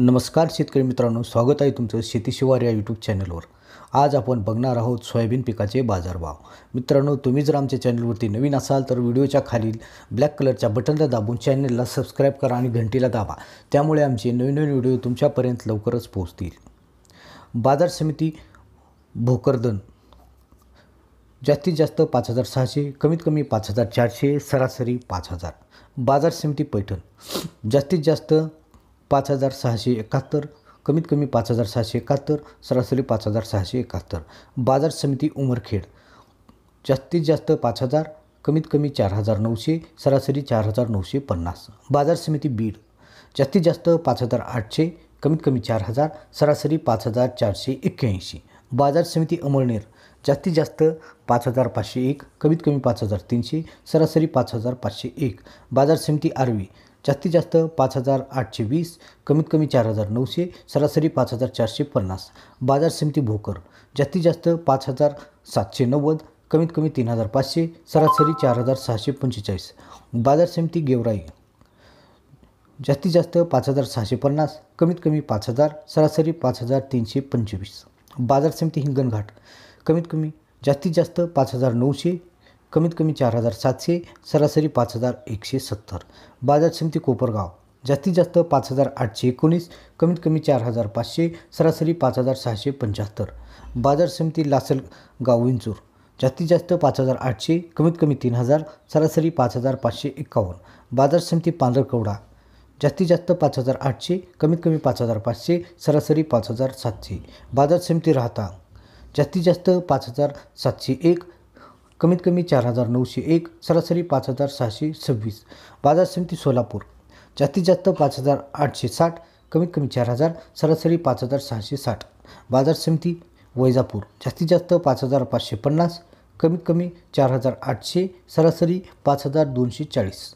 नमस्कार शेतकरी मित्रांनो स्वागत आहे तुमचं शेतीशिवार या यूट्यूब चॅनलवर आज आपण बघणार आहोत सोयाबीन पिकाचे बाजारभाव मित्रांनो तुम्ही जर आमच्या चॅनलवरती नवीन असाल तर व्हिडिओच्या खालील ब्लॅक कलरच्या बटनला दाबून चॅनलला सबस्क्राईब करा आणि घंटीला दाबा त्यामुळे आमचे नवीन नवीन व्हिडिओ तुमच्यापर्यंत लवकरच पोहोचतील बाजार समिती भोकरदन जास्तीत जास्त पाच हजार सहाशे कमीत कमी पाच हजार चारशे सरासरी पाच हजार बाजार समिती पैठण जास्तीत जास्त पाच हजार सहाशे एकाहत्तर कमीत कमी पाच हजार सहाशे एकाहत्तर सरासरी पाच हजार सहाशे एकाहत्तर बाजार समिती उमरखेड जास्तीत जास्त पाच हजार कमीत कमी चार हजार नऊशे सरासरी चार हजार नऊशे पन्नास बाजार समिती बीड जास्तीत जास्त पाच हजार आठशे कमीत कमी चार हजार सरासरी पाच हजार चारशे एक्क्याऐंशी बाजार समिती अमळनेर जास्तीत जास्त पाच हजार पाचशे एक कमीत कमी पाच हजार तीनशे सरासरी पाच हजार पाचशे एक बाजार समिती आर्वी जास्तीत जास्त पाच हजार आठशे वीस कमीत कमी चार हजार नऊशे सरासरी पाच हजार चारशे पन्नास बाजार समिती भोकर जास्तीत जास्त पाच हजार सातशे नव्वद कमीत कमी तीन हजार पाचशे सरासरी चार हजार सहाशे पंचेचाळीस बाजार समिती गेवराई जास्तीत जास्त पाच हजार सहाशे पन्नास कमीत कमी पाच हजार सरासरी पाच हजार तीनशे पंचवीस बाजार समिती हिंगणघाट कमीत कमी जास्तीत जास्त पाच हजार नऊशे कमीत कमी चार हजार सातशे सरासरी पाच हजार एकशे सत्तर बाजार समिती कोपरगाव जास्तीत जास्त पाच हजार आठशे एकोणीस कमीत कमी चार हजार पाचशे सरासरी पाच हजार सहाशे पंच्याहत्तर बाजार समिती लासलगाव विंचूर जास्तीत जास्त पाच हजार आठशे कमीत कमी तीन हजार सरासरी पाच हजार पाचशे एक्कावन्न बाजार समिती पांढरकवडा जास्तीत जास्त पाच हजार आठशे कमीत कमी पाच हजार पाचशे सरासरी पाच हजार सातशे बाजार समिती राहता जास्तीत जास्त पाच हजार सातशे एक कमीत कमी चार हजार नऊशे एक सरासरी पाच हजार सहाशे सव्वीस बाजार समिती सोलापूर जास्तीत जास्त पाच हजार आठशे साठ कमीत कमी चार हजार सरासरी पाच हजार सहाशे साठ बाजार समिती वैजापूर जास्तीत जास्त पाच हजार पाचशे पन्नास कमीत कमी चार हजार आठशे सरासरी पाच हजार दोनशे चाळीस